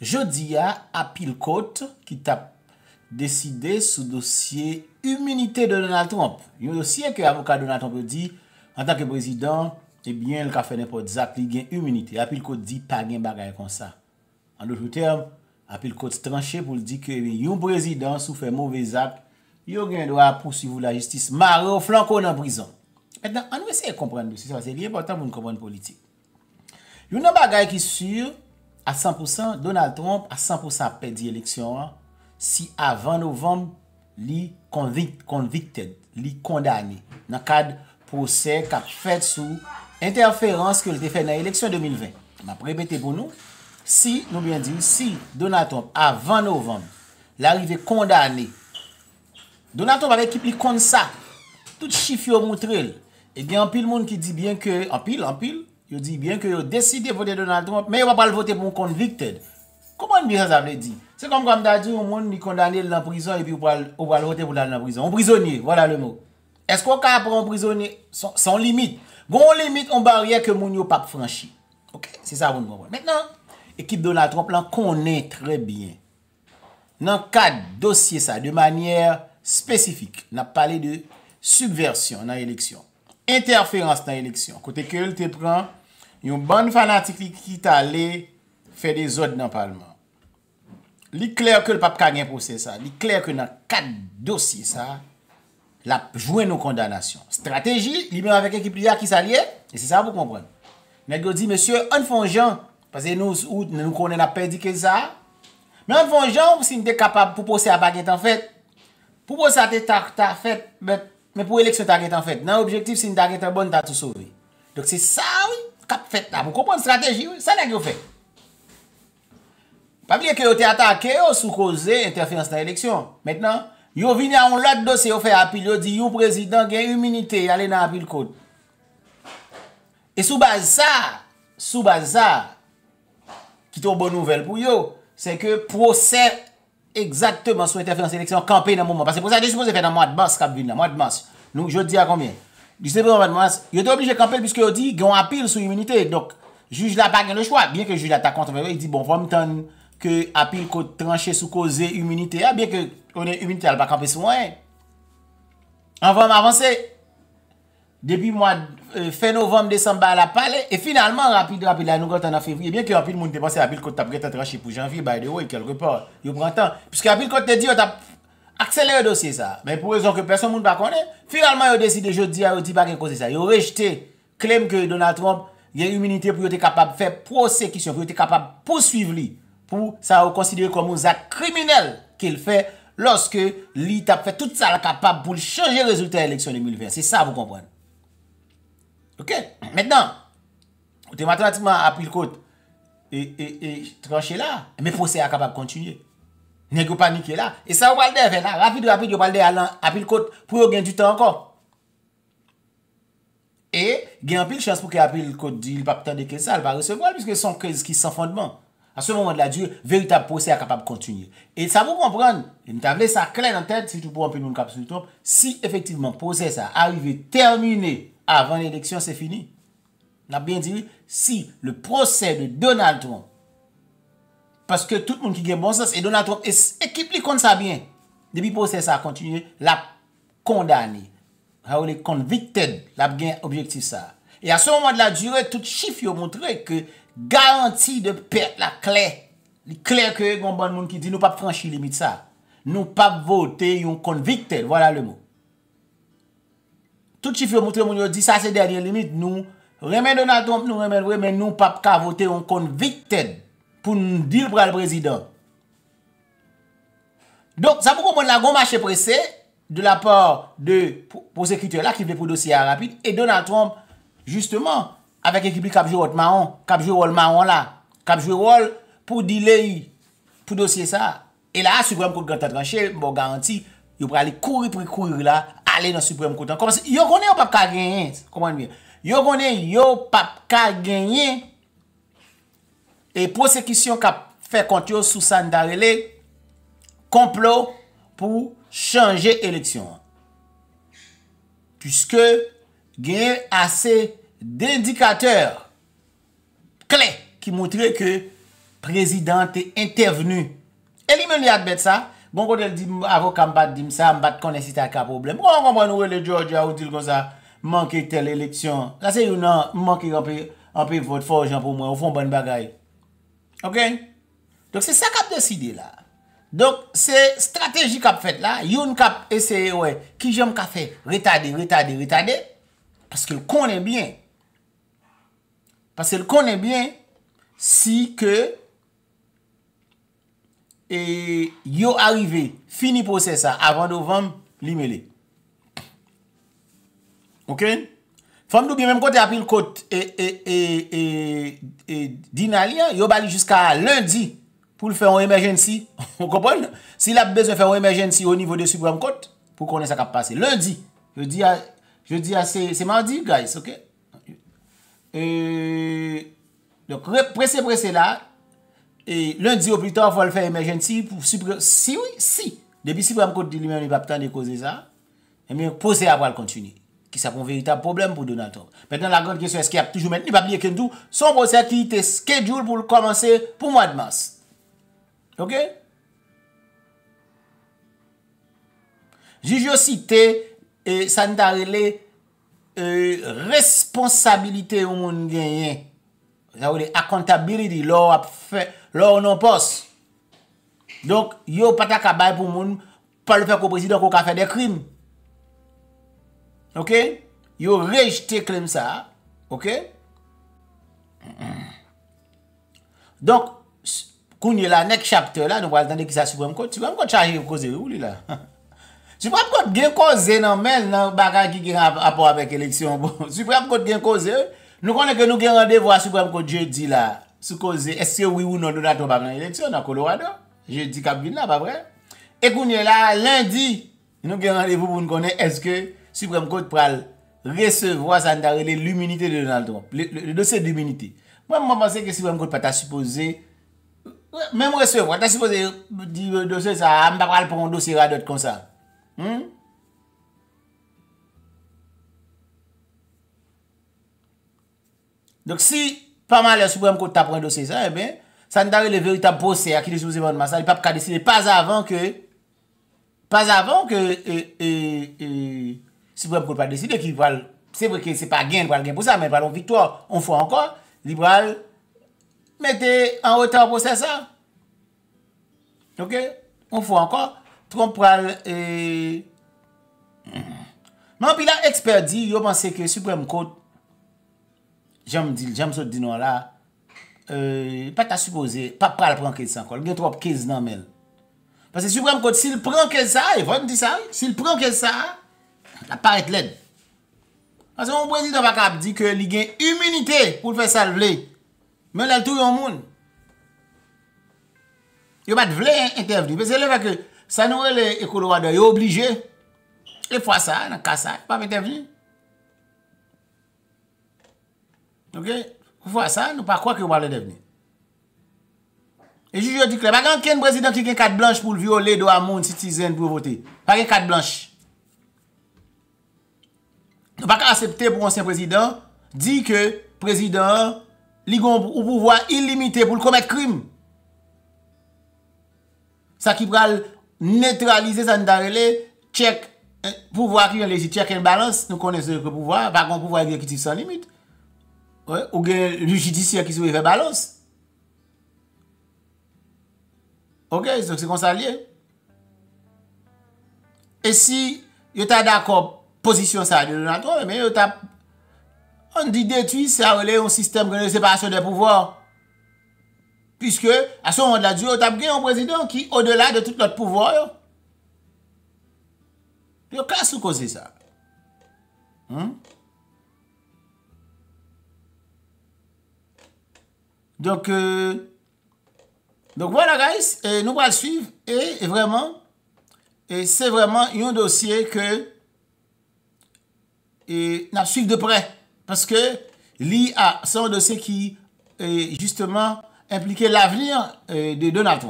Jodi a, apil kote ki tap deside sou dosye humanite de Donald Trump. Yon dosye ke avokat Donald Trump di, an tak ke prezident, ebyen, eh lka fe nepot zak li gen humanite. Apil kote di, pa gen bagay kon sa. An dojou term, apil kote stranche pou li di ke eh yon prezident soufe mouvezak, yon gen doa pou suvou la justis maro, flanko nan prizon. Etan, an weseye kompren dosye, se va se li important pou nou kompren politik. Yon nan bagay ki sur, A 100%, Donald Trump a 100% pè di eleksyon an, si avan novem li konviktèd, li kondanè, nan kade posey kap fèd sou interferans kèl te fè nan eleksyon 2020. Ma prebète pou nou, si, nou bien di, si Donald Trump avan novem, l'arivè kondanè, Donald Trump avè ki pli konn sa, tout chif yo moutrel, e eh gen anpil moun ki di bien ke, anpil, anpil, Yo di bien ke yo deside vote Donald Trump, men yo wapal vote pou konvikted. Koman bihan sa vle di? Se kon kwa mta di, yon moun ni kondanil nan prizon, epi yon wapal vote pou nan nan prizon. Oprisonye, wala le mou. Esko waka apre oprisonye? Son limite. Gon limite, yon barriye ke moun yo pap franshi. Ok, se sa woun mwen wapal. Mwen nan, ekip Donald Trump lan konen tre bien. Nan kat dosye sa, de manyer spesifik, nan pale de subversyon nan eleksyon. Interferans nan eleksyon. Kote ke yon te pran, Yon ban fanatik li ki ta le Fe de zote nan palman Li kler ke l pap ka gen pose sa Li kler ke nan kat dosye sa La jwen nou kondanasyon Strateji, li men aveke ki priya ki sa liye E se sa pou konpren Nè gyo di, mese, an fon jan Pase nou ou, nou konnen ap pedike sa Mè an fon jan, si nou de kapab Pou pose a baget an fet Pou pose a te tak ta fet Mè pou eleksyon ta get an fet Nan objektif, si nou ta get an bon, ta tou sove Dok se sa Kap fet nan, pou kompon strategi wè, sa nan ki wè fè. Pablie ke yo te atake, yo sou koze interferans nan eleksyon. Mètenan, yo vini an lòt dosè, yo fè apil, yo di yo prezident gen imunite yale nan apil kote. E sou bazar, sou bazar, ki ton bon nouvel pou yo, se ke prosèr egzaktèman sou interferans eleksyon kampè nan mouman. Pasè prosèr, di sou posèr fè nan mwad bans, kap vin nan mwad bans. Nou, jò di a komyen. Yo te oblije kampe, piske yo di, gen apil sou imunite. Dok, juj la bagen le chwa. Bien ke juj la ta kontre vero, yi di, bon, vam tan ke apil kote tranche sou koze imunite. Ya, bien ke, onen imunite alba kampe sou mwen. An vam avanse. Depi mwan, euh, fe Novom, Desemba, ala pale. E finalman, rapil, rapil, anoukot, anan fevri. Bien ke, rapil, moun te panse, apil kote ta preta tranche pou janvi. Ba, yi dewe, yi kal repor. Yo prantan. Piske, apil kote te di, yo ta... akselere dosye sa, men pou rezon ke person moun pa konen, finalman yo deside, yo di ba gen kose sa, yo rejte, klem ke Donald Trump, gen immunite pou yo te kapab fe prosekisyon, pou yo te kapab posuiv li, pou sa o konsidere kon mou zak kriminel, ke l fe, loske li tap fe tout sa la kapab, pou l chanje rezultat eleksyon de mille vers, se sa vou kompwane. Ok, mennen, ou te maten ati man apil kote, e tranche la, men pose a kapab kontinyen. Nèk ou panik yè la. E sa ou balde, rapide ou rapide, yo balde alan apil kote pou yo gen du tan ankon. E gen anpil chans pou ki apil kote di li pa pitan de ke sa, alba recebo al, pise son kez ki san fondman. An se moun an de la dure, veritab prosè a kapab kontinye. E sa moun moun pran, en tablè sa klen an tèd, si tout pou anpil moun kapisou Trump, si efektivman prosè sa a arrive termine avan l'eleksyon, se fini. N ap bien diwi, si le prosè de Donald Trump Paske tout moun ki gen bon sas e Donald Trump ekip li kon sa bien. Depi posè sa a kontinu, la kon dani. Ra ou li kon vitèd, la gen objektif sa. E a son moun de la jure, tout chif yo moun tre ke garanti de per la kler. Kler ke yon ban moun ki di nou pap franshi limit sa. Nou pap votè yon kon vitèd, wala le mou. Tout chif yo moun tre moun yo di sa se deryen limit nou. Remè Donald Trump nou remè wè men nou pap ka votè yon kon vitèd. pou nou dir pral prezident. Donk, sa pou kompon la goma che prese, de la por de prosekiteur la, ki vle pou dosye a rapit, e Donald Trump, justeman, avek ekip li kapjou rot maon, kapjou rol maon la, kapjou rol pou dilei, pou dosye sa, e la, soubrenm kout gantan tranche, bon garanti, yo pral li kouri pou kouri la, ale nan soubrenm koutan. Koman se, yo konen yo pap ka genyen, koman miye, yo konen yo pap ka genyen, yo pap ka genyen, E prosekisyon ka fè kontyo Sousan Darele, komplo pou chanje eleksyon. Puske genye asè dedikater, kle, ki mwotre ke prezident te intervenu. Elimè li adbet sa, bon kote avokan bat dim sa, bat konensi ta ka problem. Mwen kompany wè le Georgia ou til kon sa, manke tel eleksyon. Rase yon nan manke yon pi vot forjan pou mwen, ou fon ban bagay. Ok? Donk se sa kap deside la. Donk se strategi kap fet la. Yon kap eseye we. Ki jom kap fe retade, retade, retade. Paske l konen bien. Paske l konen bien. Si ke. E yon arrive. Fini pou se sa. Avan dovan li mele. Ok? Fom nou bi menm kote apil kote e, e, e, e din a li an, yo bali jiska lundi pou l fè an emergency, si la bezon fè an emergency ou nivou de sub ram kote, pou konen sa kap prase. Lundi, je di a se mandi guys, ok? Donc, presse presse la, lundi ou pli ton fò l fè an emergency pou sub ram, si oui, si, debi sub ram kote di l menm ni bab tan de kose sa, e mi posè apal kontinu. Ki sa kon veritable problem pou Donald Trump. Mèten la grand kèsyon, eske y ap toujou men, ni pa pli e kèndou, son proses ki te skejjoul pou l'komanse pou mwad mas. Ok? Jujosite, e san ta rele, e euh, responsabilite ou moun genyen. Sa wè de akontabiliti, lor ap fè, lor non pos. Donk, yo patakabay pou moun, pal fè kou prezident kou ka fè de krim. Ok? Yo rejte klem sa. Ok? Donk, kounye la next chapter la, nou waz dan de ki sa Supremkot, Supremkot chaje yon koze ou li la? Supremkot gen koze nan men nan baka ki gen apor apor apor apor apor apor apor. Supremkot gen koze nou konen ke nou gen randevo a Supremkot je di la. Supremkot je di la. Eske ou yon nou naton apor apor an eleksyon nan Kolorado? Je di Kabvin la apor apor an? E kounye la, lendi nou gen randevo pou nou konen eske Supreme Court pral resevwa sa an dare le l'humanite de Donald Trump. Le dosye de l'humanite. Mwen mwen panse ke Supreme Court pral ta supose mwen mwen resevwa ta supose di dosye sa an bak pral pran dosye radot konsa. Donk si panman le euh, Supreme Court ta pran dosye sa e ben, sa an dare le veritab posye a ki de souze mwen mwansan, le pap kadesine pas avan ke pas avan ke e euh, e euh, e Supreme Court pa deside ki val, se vweke se pa gen, val gen pou sa, men valon victor, on fwa ankon, li val, mette an otan pou sa sa. Ok? On fwa ankon, tron pral, e... Man pi la, eksper di, yo panse ke Supreme Court, jame sot di nou la, e... pa ta suppose, pa pral pran kez sa ankon, gen tron kez nan men. Pase Supreme Court, si l pran kez sa, evan di sa, si l pran kez sa, A paret lèd. Asè moun prezident wak ap di ke li gen imunite pou fè sal vle men lèl tou yon moun. Yo bat vle yon interveni. Pè se lè fè ke Sanouè lè ekou do wadò, yo oblijè e fwa sa nan kasa yon pap interveni. Ok? Fwa sa, nou pa kwa ki yo balè devne. E juj yo di kle. Wak an ken prezident ki gen kat blanche pou viole do a moun sitizen pou votè. Fwa gen kat blanche. bak a acepte pou ansyen prezident, di ke prezident li gon pou pouvoi ilimite pou l komet krim. Sa ki pral netralize san dan rele, pouvoi kri en le si, chek en balans, nou konen se pouvoi, bakon pouvoi ekvekite son limit. Ou gen lujidisi an ki sou e fe balans. Ok, so se konsalye. E si yo ta da kop Pozisyon sa a di donato, an di detuise sa rele yon sistem gen yon separasyon de pouvoir. Piske, a son wad la djou, wad la djou yon prezident ki, wad la de tout lout pouvoir, yon ka soukose sa. Donk, donk wala guys, nou wad suiv, e vreman, e se vreman yon dosye ke et n'a suivre de près parce que l'IA, c'est un dossier qui est justement impliqué l'avenir euh, de Donald